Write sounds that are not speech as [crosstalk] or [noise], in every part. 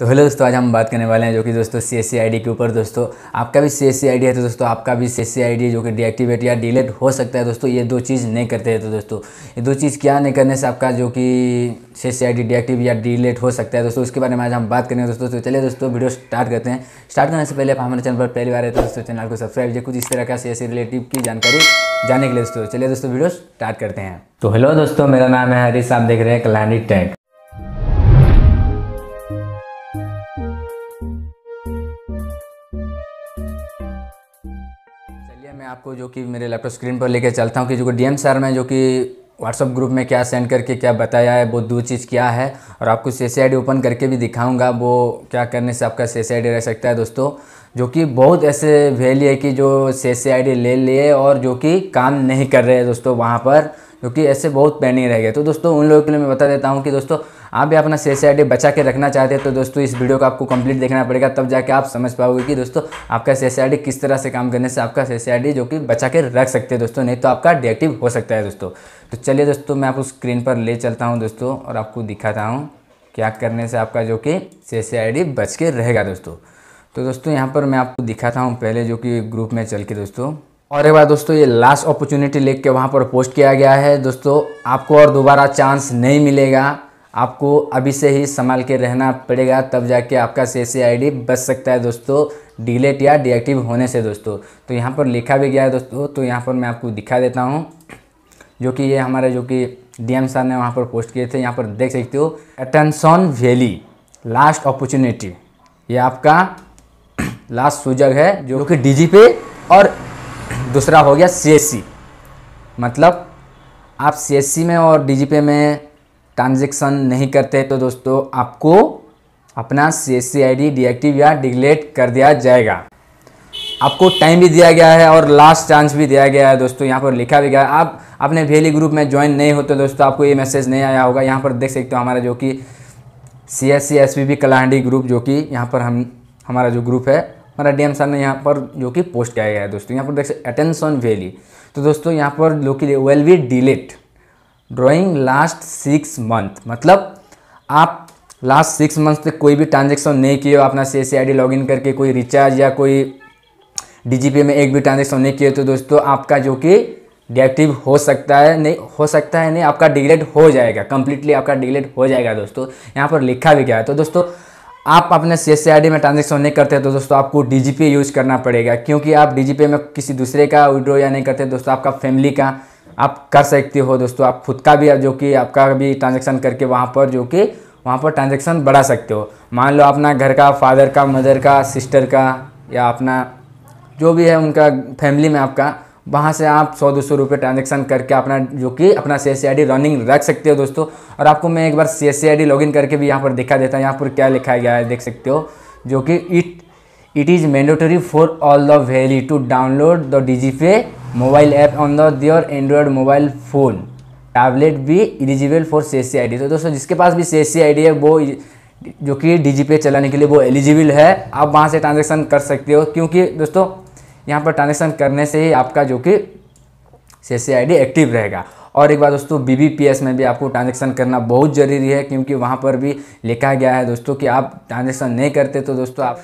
तो हेलो दोस्तों आज हम बात करने वाले हैं जो कि दोस्तों सी एस के ऊपर दोस्तों आपका भी सी एस है तो दोस्तों आपका भी सी एस जो कि डीएक्टिवेट या डिलीट हो सकता है दोस्तों ये दो चीज़ नहीं करते हैं तो दोस्तों ये दो चीज़ क्या नहीं करने से आपका जो कि सी एस डीएक्टिव या डिलीट हो सकता है दोस्तों उसके बारे में आज हम बात करेंगे दोस्तों तो चलिए दोस्तों वीडियो स्टार्ट करते हैं स्टार्ट करने से पहले आप हमारे चैनल पर पहली बार है तो दोस्तों चैनल को सब्सक्राइब कीजिए कुछ इस तरह का सी एस रिलेटिव की जानकारी जाने के लिए दोस्तों चलिए दोस्तों वीडियो स्टार्ट करते हैं तो हेलो दोस्तों मेरा नाम है हरीश आप देख रहे हैं कलानी टैंक मैं आपको जो कि मेरे लैपटॉप स्क्रीन पर लेकर चलता हूँ कि जो कि डी सर में जो कि व्हाट्सअप ग्रुप में क्या सेंड करके क्या बताया है वो दो चीज़ क्या है और आपको सी सी आई ओपन करके भी दिखाऊंगा वो क्या करने से आपका सी आई रह सकता है दोस्तों जो कि बहुत ऐसे वैली है कि जो सी आई ले लिए और जो कि काम नहीं कर रहे हैं दोस्तों वहाँ पर क्योंकि ऐसे बहुत पेंडिंग रह गए तो दोस्तों उन लोगों के लिए मैं बता देता हूँ कि दोस्तों आप भी अपना सी आई बचा के रखना चाहते हैं तो दोस्तों इस वीडियो को आपको कंप्लीट देखना पड़ेगा तब जाके आप समझ पाओगे कि दोस्तों आपका सी आई किस तरह से काम करने से आपका सी आई जो कि बचा के रख सकते हैं दोस्तों नहीं तो आपका डिएक्टिव हो सकता है दोस्तों तो चलिए दोस्तों मैं आपको स्क्रीन पर ले चलता हूँ दोस्तों और आपको दिखाता हूँ क्या करने से आपका जो कि सी आई बच के रहेगा दोस्तों तो दोस्तों यहाँ पर मैं आपको दिखाता हूँ पहले जो कि ग्रुप में चल के दोस्तों और एक बार दोस्तों ये लास्ट अपॉर्चुनिटी लिख के वहाँ पर पोस्ट किया गया है दोस्तों आपको और दोबारा चांस नहीं मिलेगा आपको अभी से ही संभाल के रहना पड़ेगा तब जाके आपका सी एस आई बच सकता है दोस्तों डिलेट या डिएक्टिव होने से दोस्तों तो यहाँ पर लिखा भी गया है दोस्तों तो यहाँ पर मैं आपको दिखा देता हूँ जो कि ये हमारे जो कि डी सर ने वहाँ पर पोस्ट किए थे यहाँ पर देख सकते हो एटनसॉन वैली लास्ट अपॉर्चुनिटी ये आपका लास्ट [clears throat] सुजग है जो कि डी पे और दूसरा हो गया सी मतलब आप सी में और डी में ट्रांजेक्शन नहीं करते तो दोस्तों आपको अपना C S C I D deactive या डिग्लेट कर दिया जाएगा आपको टाइम भी दिया गया है और लास्ट चांस भी दिया गया है दोस्तों यहाँ पर लिखा भी गया है आप अपने वेली ग्रुप e में ज्वाइन नहीं होते दोस्तों आपको ये मैसेज नहीं आया होगा यहाँ पर देख सकते हो हमारा जो कि C S C S P group जो कि यहाँ पर हम हमारा जो ग्रुप है हमारा डी आंसर ने यहाँ पर जो कि पोस्ट किया गया है दोस्तों यहाँ पर देख सकते अटेंशन वैली तो दोस्तों यहाँ पर जो कि well we delete during last six month मतलब आप लास्ट सिक्स मंथ तक कोई भी ट्रांजेक्शन नहीं किए हो अपना सी एस सी लॉगिन करके कोई रिचार्ज या कोई डी में एक भी ट्रांजेक्शन नहीं किए तो दोस्तों आपका जो कि डिएक्टिव हो सकता है नहीं हो सकता है नहीं आपका डिग्रेड हो जाएगा कंप्लीटली आपका डिग्रेड हो जाएगा दोस्तों यहाँ पर लिखा भी गया है तो दोस्तों आप अपने सी एस में ट्रांजेक्शन नहीं करते तो दोस्तों आपको डी यूज़ करना पड़ेगा क्योंकि आप डी में किसी दूसरे का विड्रो या नहीं करते दोस्तों आपका फैमिली का आप कर सकते हो दोस्तों आप खुद का भी जो कि आपका भी ट्रांजेक्शन करके वहाँ पर जो कि वहाँ पर ट्रांजेक्शन बढ़ा सकते हो मान लो अपना घर का फादर का मदर का सिस्टर का या अपना जो भी है उनका फैमिली में आपका वहाँ से आप सौ दो सौ रुपये ट्रांजेक्शन करके अपना जो कि अपना सी एस रनिंग रख सकते हो दोस्तों और आपको मैं एक बार सी एस लॉगिन करके भी यहाँ पर दिखा देता हूँ यहाँ पर क्या लिखा गया है देख सकते हो जो कि it it is mandatory for all the valley to download the D pay mobile app on the their Android mobile phone tablet भी एलिजिबल फॉर सी एस तो दोस्तों जिसके पास भी सी एस है वो जो कि डी चलाने के लिए वो एलिजिबल है आप वहाँ से ट्रांजेक्शन कर सकते हो क्योंकि दोस्तों यहाँ पर ट्रांजेक्शन करने से ही आपका जो कि सी आई एक्टिव रहेगा और एक बार दोस्तों एस में भी आपको ट्रांजेक्शन करना बहुत ज़रूरी है क्योंकि वहाँ पर भी लिखा गया है दोस्तों कि आप ट्रांजेक्शन नहीं करते तो दोस्तों आप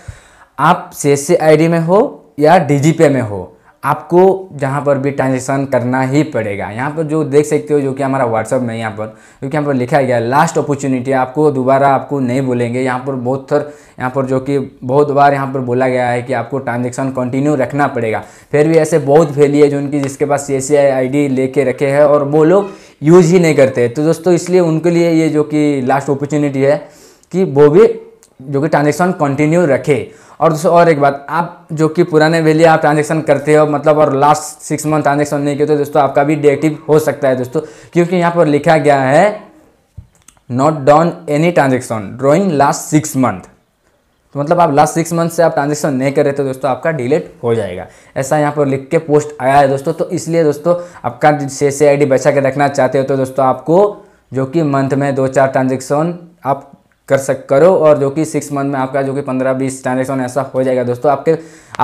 आप सी में हो या डी में हो आपको जहाँ पर भी ट्रांजेक्शन करना ही पड़ेगा यहाँ पर जो देख सकते हो जो कि हमारा व्हाट्सअप में यहाँ पर क्योंकि यहाँ पर लिखा गया लास्ट अपॉर्चुनिटी आपको दोबारा आपको नहीं बोलेंगे यहाँ पर बहुत थर यहाँ पर जो कि बहुत बार यहाँ पर बोला गया है कि आपको ट्रांजेक्शन कंटिन्यू रखना पड़ेगा फिर भी ऐसे बहुत फैली है जो उनकी जिसके पास सी एस आई लेके रखे है और वो लोग यूज़ ही नहीं करते तो दोस्तों इसलिए उनके लिए ये जो कि लास्ट अपॉर्चुनिटी है कि वो भी जो कि ट्रांजेक्शन कंटिन्यू रखे और दूसरा और एक बात आप जो कि पुराने वैली आप ट्रांजेक्शन करते हो मतलब और लास्ट सिक्स मंथ ट्रांजेक्शन नहीं किए तो दोस्तों आपका भी डेटिव हो सकता है दोस्तों क्योंकि यहाँ पर लिखा गया है not done any transaction during last six month तो मतलब आप लास्ट सिक्स मंथ से आप ट्रांजेक्शन नहीं कर रहे तो दोस्तों आपका डिलीट हो जाएगा ऐसा यहाँ पर लिख के पोस्ट आया है दोस्तों तो इसलिए दोस्तों आपका से से आई बचा के रखना चाहते हो तो दोस्तों आपको जो कि मंथ में दो चार ट्रांजेक्शन आप कर सक करो और जो कि सिक्स मंथ में आपका जो कि पंद्रह बीस ट्रांजेक्शन ऐसा हो जाएगा दोस्तों आपके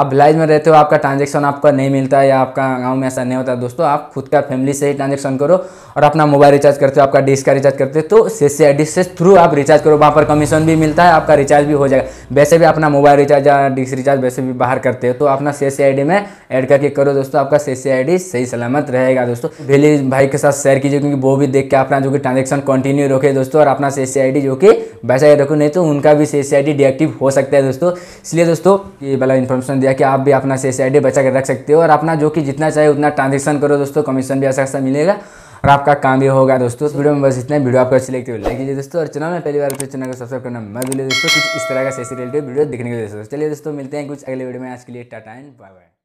आप भिलाइज में रहते हो आपका ट्रांजेक्शन आपका नहीं मिलता है या आपका गांव में ऐसा नहीं होता दोस्तों आप खुद का फैमिली से ही ट्रांजेक्शन करो और अपना मोबाइल रिचार्ज करते हो आपका डिश का रिचार्ज करते हो तो सी से डिश से थ्रू आप रिचार्ज करो वहाँ पर कमीशन भी मिलता है आपका रिचार्ज भी हो जाएगा वैसे भी अपना मोबाइल रिचार्ज या डिश रिचार्ज वैसे भी बाहर करते हो तो अपना सी आई में एड करके करो दोस्तों आपका सी आई सही सलामत रहेगा दोस्तों वेली भाई के साथ शेयर कीजिए क्योंकि वो भी देख के अपना जो कि ट्रांजेक्शन कंटिन्यू रखे दोस्तों और अपना सी जो कि वैसा याद रखो नहीं तो उनका भी सी आई डीएक्टिव हो सकता है दोस्तों इसलिए दोस्तों ये वाला इन्फॉर्मेशन दिया कि आप भी अपना सी आई बचा कर रख सकते हो और अपना जो कि जितना चाहे उतना ट्रांजेक्शन करो दोस्तों कमीशन भी ऐसा ऐसा मिलेगा और आपका काम भी होगा दोस्तों इस वीडियो में बस इतना वीडियो आपको अच्छी लगती है लाइक कीजिए दोस्तों और चैनल में पहली बार तो चैनल को सब्सक्राइब करना मत भूलिए दोस्तों कुछ इस तरह का सेसी रिलेटेड वीडियो देखने के लिए दोस्तों चलिए दोस्तों मिलते हैं कुछ अगले वीडियो में आज के लिए टाटा एंड बाय बाय